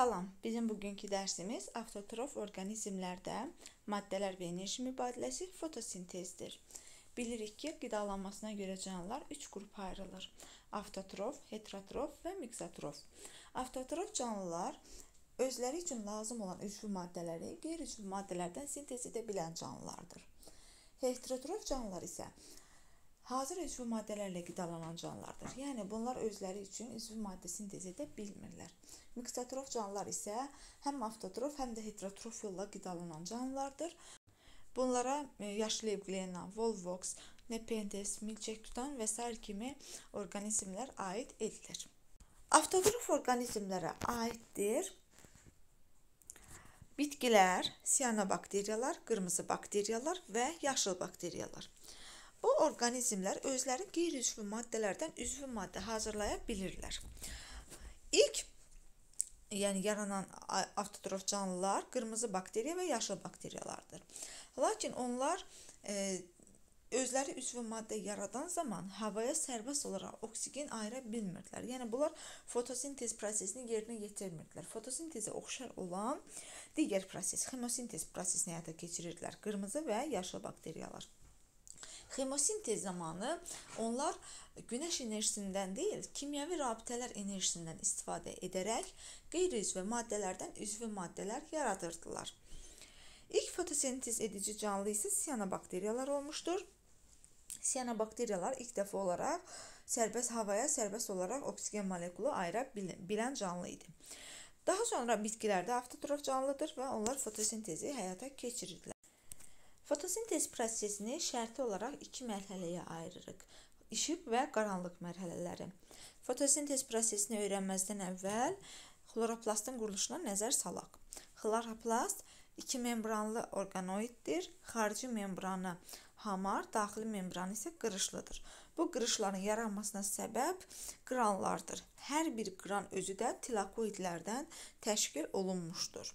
Salam. Bizim bugünkü dərsimiz avtotrof orqanizmlərdə maddələr və enerji mübadiləsi fotosintezdir. Bilirik ki, qidalanmasına görə canlılar 3 qrupa ayrılır: avtotrof, heterotrof və miksotrof. Avtotrof canlılar özləri üçün lazım olan üzvü maddələri qeyri-üzvü maddələrdən sintez edə bilən canlılardır. Heterotrof canlılar isə Hazır üzvü maddələrlə qidalanan canlılardır. Yəni bunlar özləri üçün üzvü maddə sintez edə bilmirlər. Miksotrof canlılar isə həm avtotrof, həm də heterotrof yolla qidalanan canlılardır. Bunlara e, yaşlı evglena, volvox, nepentes, milçək tutan və sair kimi orqanizmlər aid edilir. Avtotrof orqanizmlərə aiddir. Bitkilər, siyanobakteriyalar, qırmızı bakteriyalar və yaşıl bakteriyalar. Bu orqanizmlər özləri qeyri-üzvü maddələrdən üzvü maddə hazırlaya bilirlər. İlk yəni yaranan avtotrof canlılar qırmızı bakteriya və yaşıl bakteriyalardır. Lakin onlar e, özləri üzvü maddə yaradan zaman havaya sərbəst olaraq oksigen ayıra bilmirdilər. Yəni bunlar fotosintez prosesini yerinə yetirmirdilər. Fotosintezə oxşar olan digər proses xemosintez prosesini həyata keçirirdilər. Qırmızı və yaşıl bakteriyalar. Xemosintez zamanı onlar günəş enerjisindən deyil, kimyəvi rabitələr enerjisindən istifadə edərək qeyri-üzvə maddələrdən üzvü maddələr yaradırdılar. İlk fotosintez edici canlı isə siyanobakteriyalar olmuşdur. Siyanobakteriyalar ilk dəfə olaraq sərbəst havaya sərbəst olaraq oksigen molekulu ayıra bilən canlı idi. Daha sonra bitkilərdə avtotrof canlıdır və onlar fotosintezi həyata keçirirdilər. Fotosintez prosesini şərti olaraq 2 mərhələyə ayırırıq. İşıq və qaranlıq mərhələləri. Fotosintez prosesini öyrənməzdən əvvəl xloroplastın quruluşuna nəzər salaq. Xloroplast iki membranlı orqanoiddir. Xarici membranı hamar, daxili membranı isə qırışlıdır. Bu qırışların yaranmasına səbəb qranlardır. Hər bir qran özü də tilakoidlərdən təşkil olunmuşdur.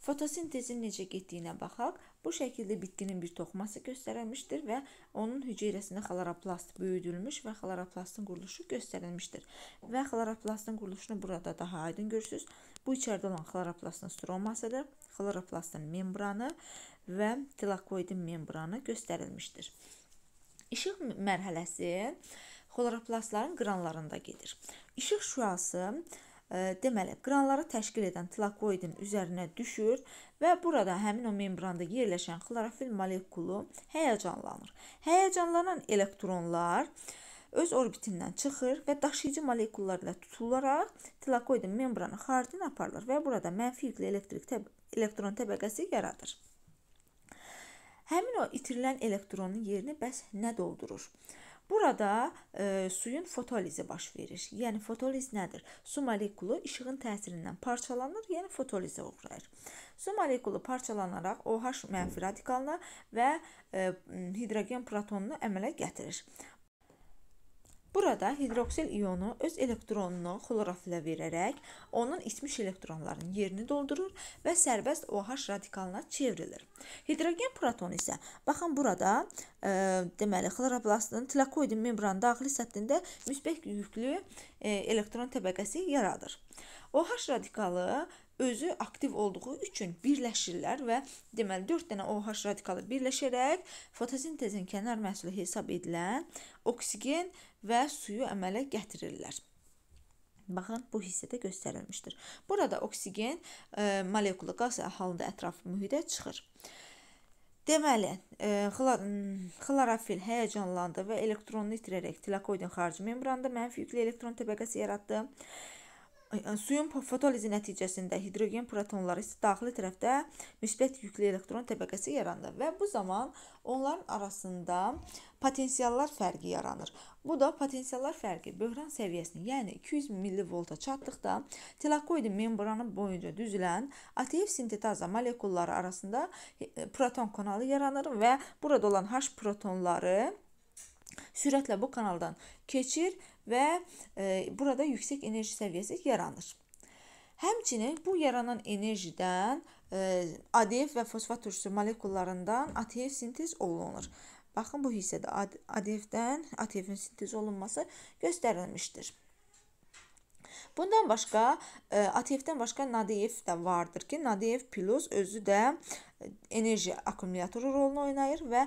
Fotosintezin necə getdiyinə baxaq. Bu şəkildə bitkinin bir toxuması göstərilmişdir və onun hüceyrəsində xloroplast böyüdülmüş və xloroplastın quruluşu göstərilmişdir. Və xloroplastın quruluşunu burada daha aydın görürsüz. Bu içəridə olan xloroplastın stromasıdır. Xloroplastın membranı və tilakoidin membranı göstərilmişdir. İşıq mərhələsi xloroplastların qranlarında gedir. İşıq şüası xloroplastın deməli qranları təşkil edən tilakoidin üzərinə düşür və burada həmin o membranda yerləşən xlorofil molekulu həyəcanlanır. Həyəcanlanan elektronlar öz orbitindən çıxır və daşıyıcı molekullar ilə tutularaq tilakoidin membranı xaricin aparılır və burada mənfi yüklü elektrik təb elektron təbəqəsi yaradır. Həmin o itirilən elektronun yerini bəs nə doldurur? Burada e, suyun fotolizi baş verir. Yəni fotoliz nədir? Su molekulu işığın təsirindən parçalanır, yəni fotolizə uğrayır. Su molekulu parçalanaraq OH- radikalına və e, hidrogen protonunu əmələ gətirir. Burada hidroksil ionu öz elektronunu xlorofilə verərək onun itmiş elektronlarının yerini doldurur və sərbəst OH radikalına çevrilir. Hidrogen protonu isə baxın burada e, deməli xloroplastın tilakoidin membranın daxili səthində müsbət yüklü e, elektron təbəqəsi yaradır. O H radikalı özü aktiv olduğu üçün birləşirlər və deməli 4 dənə OH radikalı birləşərək fotosintezin kənar məhsulu hesab edilən oksigen və suyu əmələ gətirirlər. Baxın, bu hissədə göstərilmişdir. Burada oksigen e, molekulu qaz halında ətraf mühitə çıxır. Deməli, e, xlorofil həyəcanlandı və elektronu itirərək tilakoidin xarici membranda mənfi yüklü elektron təbəqəsi yaratdı. E, Suyun fotolizi nəticəsində hidrogen protonları isə daxili tərəfdə müsbət yüklü elektron təbəqəsi yaranır və bu zaman onların arasında potensiallar fərqi yaranır. Bu da potensiallar fərqi böhran səviyyəsini, yəni 200 millivolta çatdıqda tilakoidin membranı boyunca düzülən ATF sintetaza molekulları arasında e, proton kanalı yaranır və burada olan H protonları sürətlə bu kanaldan keçir və e, burada yüksək enerji səviyyəsi yaranır. Həmçinin bu yaranan enerjidən e, ADF və fosfat turşusu molekullarından ATF sintez olunur. Baxın bu hissədə ADF-dən ATF-in sintez olunması göstərilmişdir. Bundan başqa e, ATF-dən başqa NADF də vardır ki, NADF plus özü də e, enerji akkumulatoru rolunu oynayır və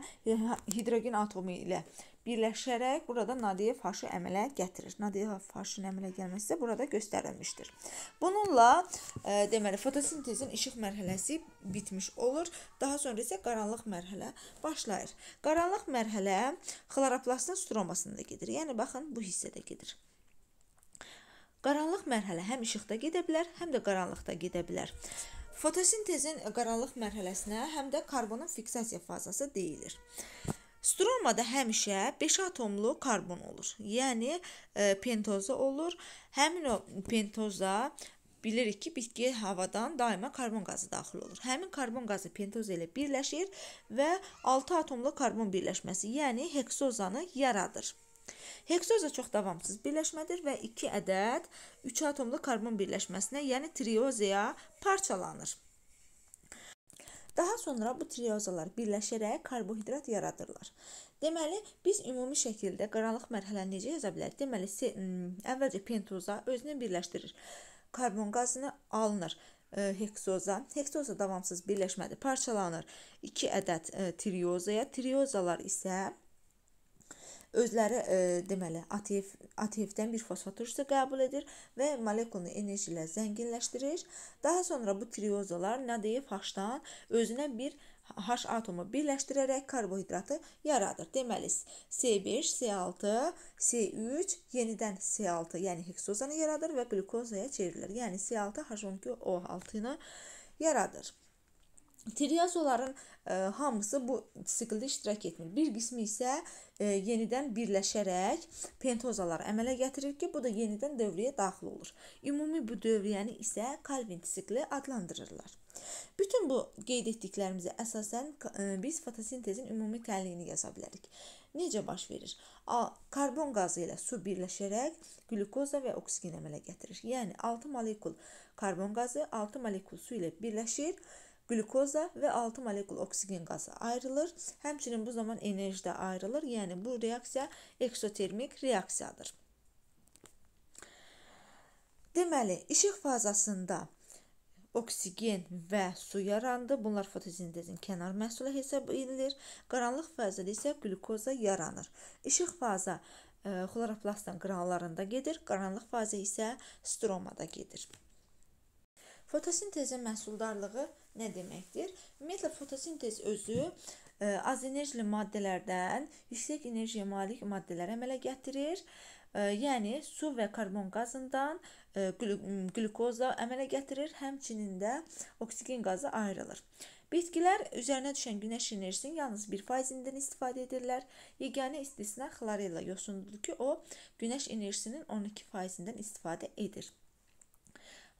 hidrogen atomu ilə birləşərək burada Nadiyev haşı əmələ gətirir. Nadiyev haşının əmələ gəlməsi isə burada göstərilmişdir. Bununla e, deməli fotosintezin işıq mərhələsi bitmiş olur. Daha sonra isə qaranlıq mərhələ başlayır. Qaranlıq mərhələ xloroplastin stromasında gedir. Yəni baxın bu hissədə gedir. Qaranlıq mərhələ həm işıqda gedə bilər, həm də qaranlıqda gedə bilər. Fotosintezin qaranlıq mərhələsinə həm də karbonun fiksasiya fazası deyilir. Stromada həmişə 5 atomlu karbon olur. Yəni e, pentozda olur. Həmin o pentozda bilirik ki, bitki havadan daima karbon qazı daxil olur. Həmin karbon qazı pentoz ilə birləşir və 6 atomlu karbon birləşməsi, yəni heksozanı yaradır. Heksoza çox davamsız birləşmədir və 2 ədəd 3 atomlu karbon birləşməsinə, yəni triozaya parçalanır. Daha sonra bu triozalar birləşərək karbohidrat yaradırlar. Deməli, biz ümumi şəkildə qaranlıq mərhələni necə yaza bilərik? Deməli, əvvəlcə pentoza özünü birləşdirir. Karbon qazını alınır heksoza. Heksoza davamsız birləşmədir, parçalanır. 2 ədəd triozaya, triozalar isə özləri e, deməli ATF ATF-dən bir fosfat turşusu qəbul edir və molekulunu enerji ilə zənginləşdirir. Daha sonra bu triozalar NADF H-dan özünə bir H atomu birləşdirərək karbohidratı yaradır. Deməli C5, C6, C3 yenidən C6, yəni heksozanı yaradır və qlikozaya çevrilir. Yəni C6H12O6-nı yaradır. Triazoların e, hamısı bu sikldə iştirak etmir. Bir qismi isə e, yenidən birləşərək pentozalar əmələ gətirir ki, bu da yenidən dövrəyə daxil olur. Ümumi bu dövriyyəni isə Calvin sikli adlandırırlar. Bütün bu qeyd etdiklərimizə əsasən e, biz fotosintezin ümumi təlimini yaza bilərik. Necə baş verir? A, karbon qazı ilə su birləşərək glukoza və oksigen əmələ gətirir. Yəni 6 molekul karbon qazı 6 molekul su ilə birləşir qlükoza və 6 molekul oksigen qazı ayrılır. Həmçinin bu zaman enerji də ayrılır. Yəni bu reaksiya eksotermik reaksiyadır. Deməli, işıq fazasında oksigen və su yarandı. Bunlar fotosintezin kənar məhsulu hesab edilir. Qaranlıq fazada isə qlükoza yaranır. İşıq faza e, xloroplastın qırağlarında gedir, qaranlıq faza isə stromada gedir. Fotosintezin məhsuldarlığı nə deməkdir? Ümumiyyətlə fotosintez özü ə, e, az enerjili maddələrdən yüksək enerjiyə malik maddələr əmələ gətirir. Ə, e, yəni su və karbon qazından ə, e, glukoza əmələ gətirir, həmçinin də oksigen qazı ayrılır. Bitkilər üzərinə düşən günəş enerjisinin yalnız 1%-dən istifadə edirlər. Yeganə istisna xlorella yosundur ki, o günəş enerjisinin 12%-dən istifadə edir.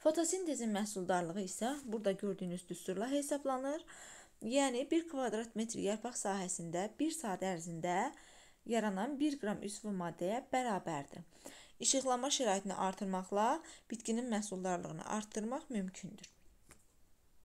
Fotosintezin məhsuldarlığı isə burada gördüyünüz düsturla hesablanır. Yəni 1 kvadrat metr yarpaq sahəsində 1 saat ərzində yaranan 1 qram üzvü maddəyə bərabərdir. İşıqlama şəraitini artırmaqla bitkinin məhsuldarlığını artırmaq mümkündür.